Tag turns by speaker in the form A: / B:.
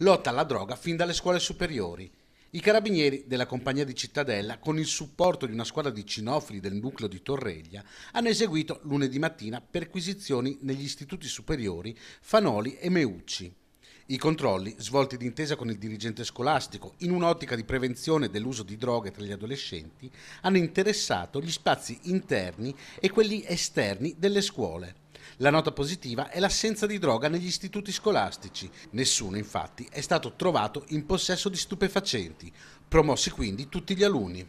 A: lotta alla droga fin dalle scuole superiori. I carabinieri della compagnia di Cittadella, con il supporto di una squadra di cinofili del nucleo di Torreglia, hanno eseguito lunedì mattina perquisizioni negli istituti superiori Fanoli e Meucci. I controlli, svolti d'intesa con il dirigente scolastico, in un'ottica di prevenzione dell'uso di droghe tra gli adolescenti, hanno interessato gli spazi interni e quelli esterni delle scuole. La nota positiva è l'assenza di droga negli istituti scolastici. Nessuno infatti è stato trovato in possesso di stupefacenti, promossi quindi tutti gli alunni.